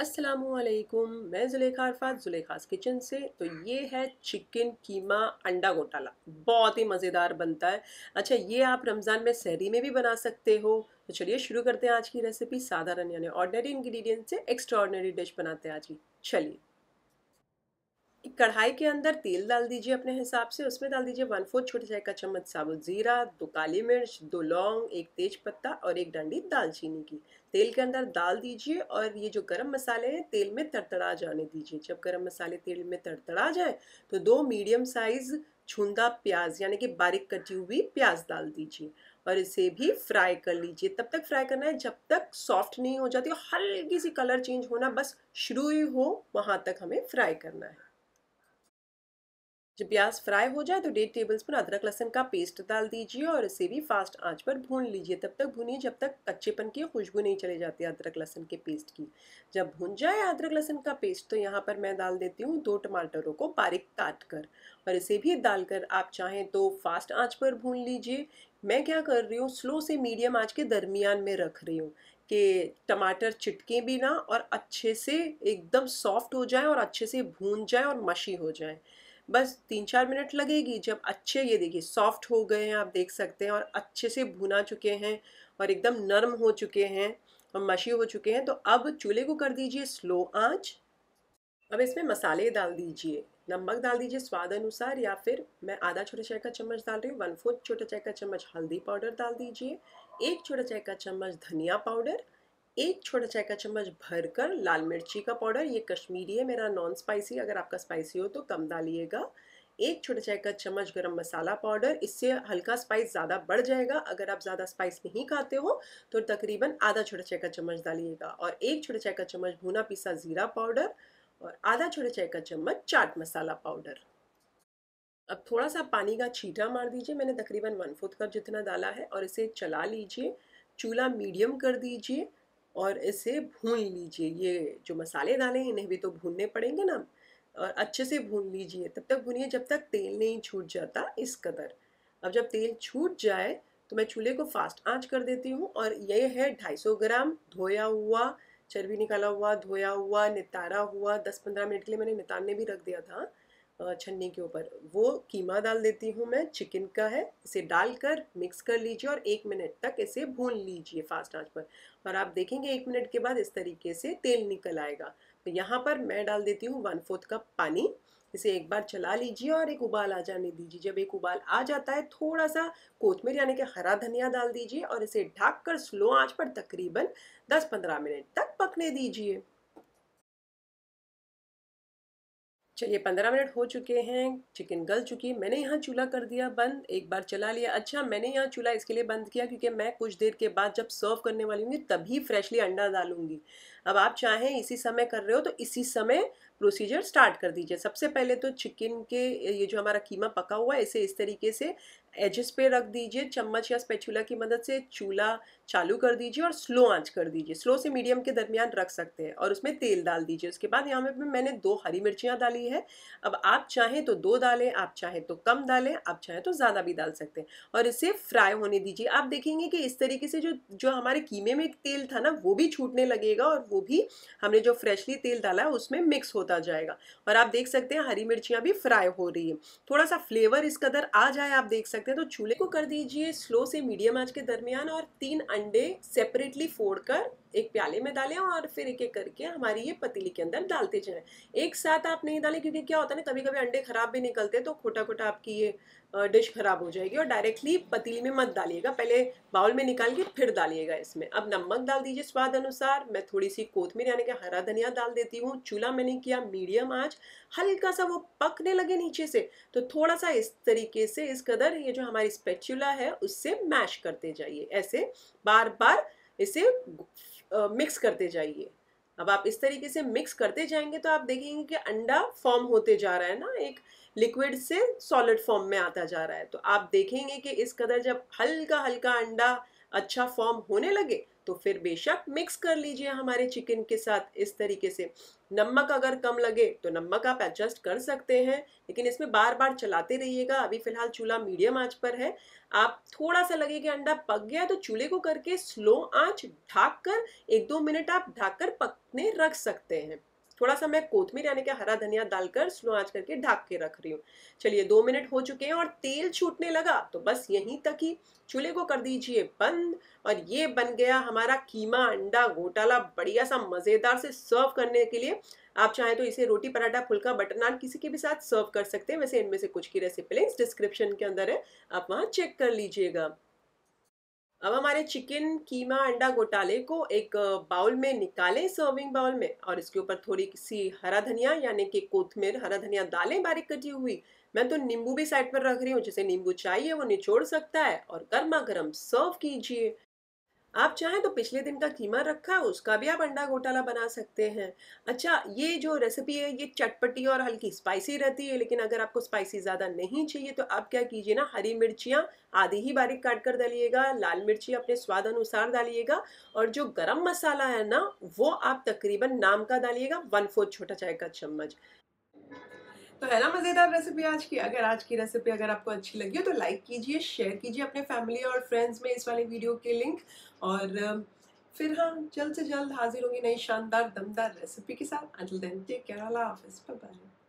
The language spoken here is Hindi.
असलकुम मैं जुलेखा अरफात जुलेखास किचन से तो ये है चिकन कीमा अंडा घोटाला बहुत ही मज़ेदार बनता है अच्छा ये आप रमज़ान में सहरी में भी बना सकते हो तो चलिए शुरू करते हैं आज की रेसिपी साधारण यानी ऑर्डनरी इंग्रेडिएंट से एक्स्ट्रा ऑर्डनरी डिश बनाते हैं आज की चलिए एक कढ़ाई के अंदर तेल डाल दीजिए अपने हिसाब से उसमें डाल दीजिए वन फोर्थ छोटे चाय का चम्मच साबुत ज़ीरा दो काली मिर्च दो लौंग एक तेज पत्ता और एक डंडी दालचीनी की तेल के अंदर डाल दीजिए और ये जो गरम मसाले हैं तेल में तड़तड़ा जाने दीजिए जब गरम मसाले तेल में तड़तड़ा जाए तो दो मीडियम साइज़ छूंदा प्याज यानी कि बारीक कटी हुई प्याज डाल दीजिए और इसे भी फ्राई कर लीजिए तब तक फ्राई करना है जब तक सॉफ्ट नहीं हो जाती हल्की सी कलर चेंज होना बस शुरू ही हो वहाँ तक हमें फ्राई करना है जब प्याज फ्राई हो जाए तो डेढ़ टेबल स्पून अदरक लहसन का पेस्ट डाल दीजिए और इसे भी फास्ट आंच पर भून लीजिए तब तक भूनिए जब तक कच्चेपन की खुशबू नहीं चले जाती अदरक लहसन के पेस्ट की जब भून जाए अदरक लहसन का पेस्ट तो यहाँ पर मैं डाल देती हूँ दो टमाटरों को बारीक काट कर और इसे भी डालकर आप चाहें तो फास्ट आँच पर भून लीजिए मैं क्या कर रही हूँ स्लो से मीडियम आँच के दरमियान में रख रही हूँ कि टमाटर चिटके भी ना और अच्छे से एकदम सॉफ्ट हो जाए और अच्छे से भून जाए और मशी हो जाए बस तीन चार मिनट लगेगी जब अच्छे ये देखिए सॉफ्ट हो गए हैं आप देख सकते हैं और अच्छे से भुना चुके हैं और एकदम नरम हो चुके हैं और मशी हो चुके हैं तो अब चूल्हे को कर दीजिए स्लो आँच अब इसमें मसाले डाल दीजिए नमक डाल दीजिए स्वाद अनुसार या फिर मैं आधा छोटा चाय का चम्मच डाल रही हूँ वन फोर्थ छोटा चाय का चम्मच हल्दी पाउडर डाल दीजिए एक छोटा चाय का चम्मच धनिया पाउडर एक छोटा चाय का चम्मच भरकर लाल मिर्ची का पाउडर ये कश्मीरी है मेरा नॉन स्पाइसी अगर आपका स्पाइसी हो तो कम डालिएगा एक छोटा चाय का चम्मच गरम मसाला पाउडर इससे हल्का स्पाइस ज़्यादा बढ़ जाएगा अगर आप ज़्यादा स्पाइस नहीं खाते हो तो तकरीबन आधा छोटा चाय का चम्मच डालिएगा और एक छोटा चाय का चम्मच भुना पिसा ज़ीरा पाउडर और आधा छोटा चाय का चम्मच चाट मसाला पाउडर अब थोड़ा सा पानी का छीटा मार दीजिए मैंने तकरीबन वन फोर्थ कप जितना डाला है और इसे चला लीजिए चूल्हा मीडियम कर दीजिए और इसे भून लीजिए ये जो मसाले डाले इन्हें भी तो भूनने पड़ेंगे ना और अच्छे से भून लीजिए तब तक भूनिए जब तक तेल नहीं छूट जाता इस कदर अब जब तेल छूट जाए तो मैं चूल्हे को फास्ट आंच कर देती हूँ और ये है 250 ग्राम धोया हुआ चर्बी निकाला हुआ धोया हुआ नितारा हुआ 10-15 मिनट के लिए मैंने नितारने भी रख दिया था छन्नी के ऊपर वो कीमा डाल देती हूँ मैं चिकन का है इसे डालकर मिक्स कर लीजिए और एक मिनट तक इसे भून लीजिए फास्ट आंच पर और आप देखेंगे एक मिनट के बाद इस तरीके से तेल निकल आएगा तो यहाँ पर मैं डाल देती हूँ वन फोर्थ कप पानी इसे एक बार चला लीजिए और एक उबाल आ जाने दीजिए जब एक उबाल आ जाता है थोड़ा सा कोथमीर यानी कि हरा धनिया डाल दीजिए और इसे ढककर कर स्लो आंच पर तकरीबन 10-15 मिनट तक पकने दीजिए चलिए पंद्रह मिनट हो चुके हैं चिकन गल चुकी है मैंने यहाँ चूल्हा कर दिया बंद एक बार चला लिया अच्छा मैंने यहाँ चूल्हा इसके लिए बंद किया क्योंकि मैं कुछ देर के बाद जब सर्व करने वाली हूँ तभी फ्रेशली अंडा डालूंगी अब आप चाहें इसी समय कर रहे हो तो इसी समय प्रोसीजर स्टार्ट कर दीजिए सबसे पहले तो चिकन के ये जो हमारा कीमा पका हुआ है इसे इस तरीके से एजेस पे रख दीजिए चम्मच या स्पेचुला की मदद से चूल्हा चालू कर दीजिए और स्लो आंच कर दीजिए स्लो से मीडियम के दरमियान रख सकते हैं और उसमें तेल डाल दीजिए उसके बाद यहाँ पे मैंने दो हरी मिर्चियाँ डाली है अब आप चाहें तो दो डालें आप चाहें तो कम डालें आप चाहें तो ज़्यादा भी डाल सकते हैं और इसे फ्राई होने दीजिए आप देखेंगे कि इस तरीके से जो जो हमारे कीमे में तेल था ना वो भी छूटने लगेगा और वो भी हमने जो फ्रेशली तेल डाला है उसमें मिक्स होता होता जाएगा और आप देख सकते हैं हरी मिर्चियाँ भी फ्राई हो रही है थोड़ा सा फ्लेवर इस कदर आ जाए आप देख सकते हैं तो चूल्हे को कर दीजिए स्लो से मीडियम आँच के दरमियान और तीन अंडे सेपरेटली फोड़ कर एक प्याले में डालें और फिर एक एक करके हमारी ये पतीली के अंदर डालते जाएं एक साथ आप नहीं डालें क्योंकि क्या होता है ना कभी कभी अंडे खराब भी निकलते हैं तो खोटा खोटा आपकी ये डिश खराब हो जाएगी और डायरेक्टली पतीली में मत डालिएगा पहले बाउल में निकाल के फिर डालिएगा इसमें अब नमक डाल दीजिए स्वाद अनुसार मैं थोड़ी सी कोथमीर यानी कि हरा धनिया डाल देती हूँ चूल्हा मैंने किया मीडियम आँच हल्का सा वो पकने लगे नीचे से तो थोड़ा सा इस तरीके से इस कदर ये जो हमारी स्पेचुला है उससे मैश करते जाइए ऐसे बार बार इसे मिक्स करते जाइए अब आप इस तरीके से मिक्स करते जाएंगे तो आप देखेंगे कि अंडा फॉर्म होते जा रहा है ना एक लिक्विड से सॉलिड फॉर्म में आता जा रहा है तो आप देखेंगे कि इस कदर जब हल्का हल्का अंडा अच्छा फॉर्म होने लगे तो फिर बेशक मिक्स कर लीजिए हमारे चिकन के साथ इस तरीके से नमक अगर कम लगे तो नमक आप एडजस्ट कर सकते हैं लेकिन इसमें बार बार चलाते रहिएगा अभी फिलहाल चूल्हा मीडियम आंच पर है आप थोड़ा सा लगे कि अंडा पक गया तो चूल्हे को करके स्लो आंच ढाक कर एक दो मिनट आप ढाक कर पकने रख सकते हैं थोड़ा सा मैं कोथमीर यानी कि हरा धनिया डालकर स्लो आंच करके ढाक के रख रही हूँ चलिए दो मिनट हो चुके हैं और तेल छूटने लगा तो बस यहीं तक ही चूल्हे को कर दीजिए बंद और ये बन गया हमारा कीमा अंडा घोटाला बढ़िया सा मज़ेदार से सर्व करने के लिए आप चाहें तो इसे रोटी पराठा फुल्का बटर नान किसी के भी साथ सर्व कर सकते हैं वैसे इनमें से कुछ की रेसिपी लिंक्स डिस्क्रिप्शन के अंदर है आप वहाँ चेक कर लीजिएगा अब हमारे चिकन कीमा अंडा घोटाले को एक बाउल में निकालें सर्विंग बाउल में और इसके ऊपर थोड़ी सी हरा धनिया यानी कि कोथमीर हरा धनिया डालें बारीक कटी हुई मैं तो नींबू भी साइड पर रख रही हूँ जिसे नींबू चाहिए वो निचोड़ सकता है और गर्मा गर्म सर्व कीजिए आप चाहें तो पिछले दिन का कीमा रखा है उसका भी आप अंडा घोटाला बना सकते हैं अच्छा ये जो रेसिपी है ये चटपटी और हल्की स्पाइसी रहती है लेकिन अगर आपको स्पाइसी ज़्यादा नहीं चाहिए तो आप क्या कीजिए ना हरी मिर्चियाँ आधी ही बारीक काट कर डालिएगा लाल मिर्ची अपने स्वाद अनुसार डालिएगा और जो गर्म मसाला है ना वो आप तकरीबन नाम का डालिएगा वन फोर्थ छोटा चाय का चम्मच तो है ना मज़ेदार रेसिपी आज की अगर आज की रेसिपी अगर आपको अच्छी लगी हो तो लाइक कीजिए शेयर कीजिए अपने फैमिली और फ्रेंड्स में इस वाले वीडियो के लिंक और फिर हाँ जल्द से जल्द हाजिर होंगी नई शानदार दमदार रेसिपी के साथ अंटिल देन टेक केयर अल्लाह हाफिज़ बाय